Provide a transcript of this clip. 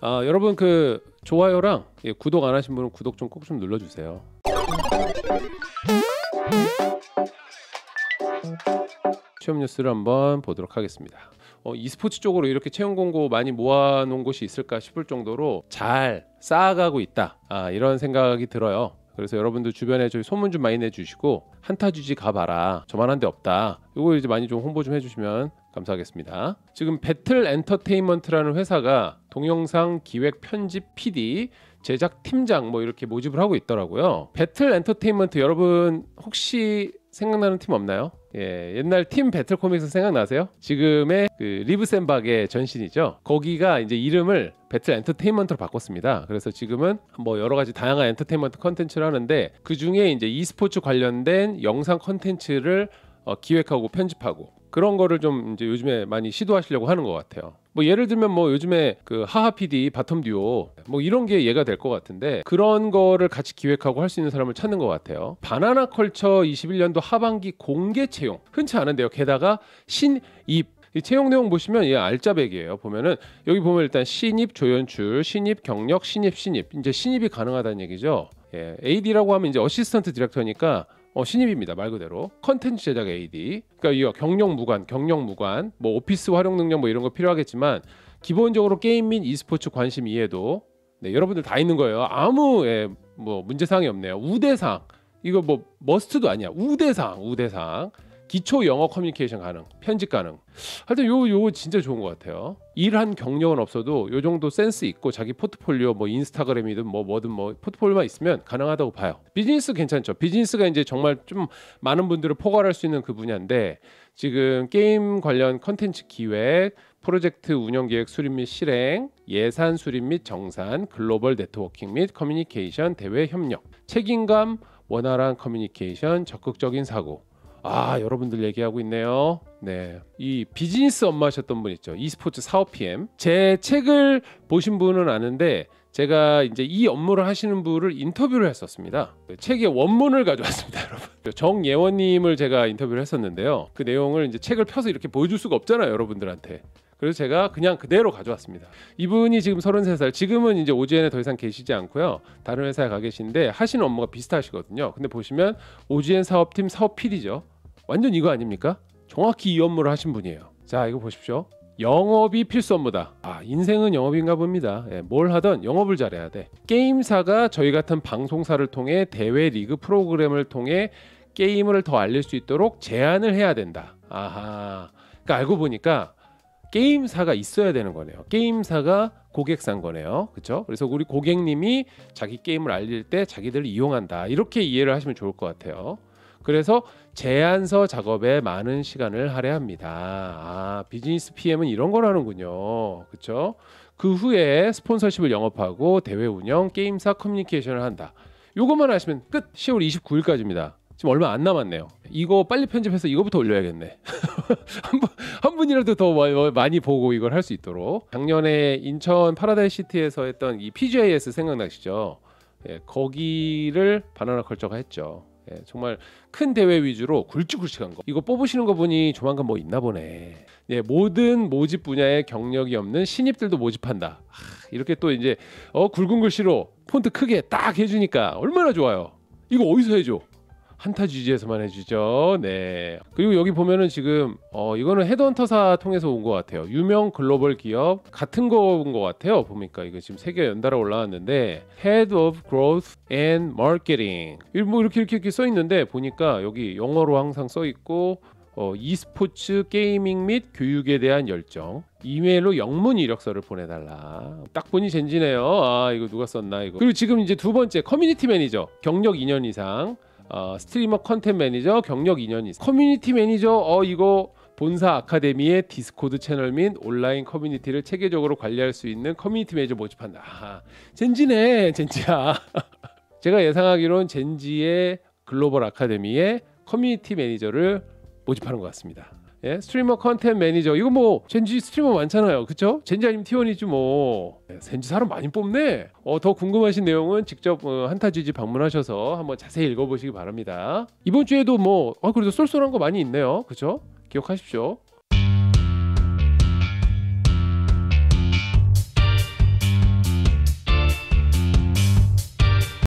아, 여러분 그 좋아요랑 예, 구독 안 하신 분은 구독 좀 꼭좀 좀 눌러주세요. 취업 뉴스를 한번 보도록 하겠습니다. 어, e스포츠 쪽으로 이렇게 채용 공고 많이 모아놓은 곳이 있을까 싶을 정도로 잘 쌓아가고 있다. 아, 이런 생각이 들어요. 그래서 여러분들 주변에 저희 소문 좀 많이 내주시고 한타 주지 가봐라 저만 한데 없다 이거 이제 많이 좀 홍보 좀 해주시면 감사하겠습니다. 지금 배틀 엔터테인먼트라는 회사가 동영상 기획 편집 PD 제작 팀장 뭐 이렇게 모집을 하고 있더라고요. 배틀 엔터테인먼트 여러분 혹시 생각나는 팀 없나요? 예, 옛날 팀 배틀 코믹스 생각나세요? 지금의 그 리브 센박의 전신이죠. 거기가 이제 이름을 배틀 엔터테인먼트로 바꿨습니다. 그래서 지금은 뭐 여러 가지 다양한 엔터테인먼트 컨텐츠를 하는데 그 중에 이제 e스포츠 관련된 영상 컨텐츠를 어, 기획하고 편집하고 그런 거를 좀 이제 요즘에 많이 시도하시려고 하는 것 같아요. 뭐 예를 들면 뭐 요즘에 그 하하 PD 바텀 듀오 뭐 이런 게 예가 될 것 같은데 그런 거를 같이 기획하고 할 수 있는 사람을 찾는 것 같아요. 바나나 컬처 21년도 하반기 공개 채용 흔치 않은데요. 게다가 신입 이 채용 내용 보시면 이 알짜배기예요. 보면은 여기 보면 일단 신입 조연출, 신입 경력, 신입 신입 이제 신입이 가능하다는 얘기죠. 예, AD라고 하면 이제 어시스턴트 디렉터니까 어, 신입입니다 말 그대로 컨텐츠 제작 AD 그러니까 이와 경력 무관 경력 무관 뭐 오피스 활용 능력 뭐 이런 거 필요하겠지만 기본적으로 게임 및 e스포츠 관심 이해도 네 여러분들 다 있는 거예요 아무 예, 뭐 문제사항이 없네요 우대상 이거 뭐 머스트도 아니야 우대상 우대상 기초 영어 커뮤니케이션 가능, 편집 가능. 하여튼 요 요 진짜 좋은 것 같아요. 일한 경력은 없어도 요 정도 센스 있고 자기 포트폴리오 뭐 인스타그램이든 뭐 뭐든 뭐 포트폴리오만 있으면 가능하다고 봐요. 비즈니스 괜찮죠. 비즈니스가 이제 정말 좀 많은 분들을 포괄할 수 있는 그 분야인데 지금 게임 관련 컨텐츠 기획, 프로젝트 운영 계획 수립 및 실행, 예산 수립 및 정산, 글로벌 네트워킹 및 커뮤니케이션 대외 협력, 책임감 원활한 커뮤니케이션, 적극적인 사고, 아 여러분들 얘기하고 있네요. 네, 이 비즈니스 엄마셨던 분 있죠. e스포츠 사업 PM. 제 책을 보신 분은 아는데 제가 이제 이 업무를 하시는 분을 인터뷰를 했었습니다. 네, 책의 원문을 가져왔습니다, 여러분. 그 정예원님을 제가 인터뷰를 했었는데요. 그 내용을 이제 책을 펴서 이렇게 보여줄 수가 없잖아요, 여러분들한테. 그래서 제가 그냥 그대로 가져왔습니다. 이분이 지금 33살, 지금은 이제 오지엔에 더 이상 계시지 않고요. 다른 회사에 가 계신데 하시는 업무가 비슷하시거든요. 근데 보시면 오지엔 사업팀 사업필이죠. 완전 이거 아닙니까? 정확히 이 업무를 하신 분이에요. 자, 이거 보십시오. 영업이 필수 업무다. 아, 인생은 영업인가 봅니다. 예, 뭘 하든 영업을 잘해야 돼. 게임사가 저희 같은 방송사를 통해 대회 리그 프로그램을 통해 게임을 더 알릴 수 있도록 제안을 해야 된다. 아하. 그러니까 알고 보니까 게임사가 있어야 되는 거네요. 게임사가 고객산 거네요. 그렇죠? 그래서 우리 고객님이 자기 게임을 알릴 때 자기들을 이용한다. 이렇게 이해를 하시면 좋을 것 같아요. 그래서 제안서 작업에 많은 시간을 할애합니다. 아, 비즈니스 PM은 이런 걸하는군요 그렇죠? 그 후에 스폰서십을 영업하고 대회 운영, 게임사 커뮤니케이션을 한다. 요것만 하시면 끝. 10월 29일까지입니다. 지금 얼마 안 남았네요. 이거 빨리 편집해서 이거부터 올려야겠네. 한, 분, 한 분이라도 더 많이 보고 이걸 할 수 있도록. 작년에 인천 파라다이 시티에서 했던 이 p j i s 생각나시죠? 예, 거기를 바나나 컬처가 했죠. 예, 정말 큰 대회 위주로 굵직굵직한 거. 이거 뽑으시는 거 보니 조만간 뭐 있나 보네. 예, 모든 모집 분야에 경력이 없는 신입들도 모집한다. 하, 이렇게 또 이제 어, 굵은 글씨로 폰트 크게 딱 해주니까 얼마나 좋아요. 이거 어디서 해줘? 한타 지지에서만 해주죠. 네. 그리고 여기 보면은 지금 어 이거는 헤드헌터사 통해서 온 것 같아요. 유명 글로벌 기업 같은 거인 것 같아요. 보니까 이거 지금 세개 연달아 올라왔는데 Head of Growth and Marketing 뭐 이렇게 이렇게 이렇게 써 있는데 보니까 여기 영어로 항상 써 있고 어, e스포츠 게이밍 및 교육에 대한 열정 이메일로 영문 이력서를 보내달라 딱 보니 젠지네요 아 이거 누가 썼나 이거 그리고 지금 이제 두 번째 커뮤니티 매니저 경력 2년 이상 어, 스트리머 컨텐 매니저 경력 2년 이 커뮤니티 매니저 어 이거 본사 아카데미의 디스코드 채널 및 온라인 커뮤니티를 체계적으로 관리할 수 있는 커뮤니티 매니저 모집한다 젠지네 젠지야 제가 예상하기론 젠지의 글로벌 아카데미의 커뮤니티 매니저를 모집하는 것 같습니다 예? 스트리머 컨텐 매니저 이거 뭐 젠지 스트리머 많잖아요 그쵸? 젠지 아니면 티원이지 뭐 예, 젠지 사람 많이 뽑네 어, 더 궁금하신 내용은 직접 어, 한타지지 방문하셔서 한번 자세히 읽어보시기 바랍니다 이번 주에도 뭐 아, 그래도 쏠쏠한 거 많이 있네요 그쵸? 기억하십시오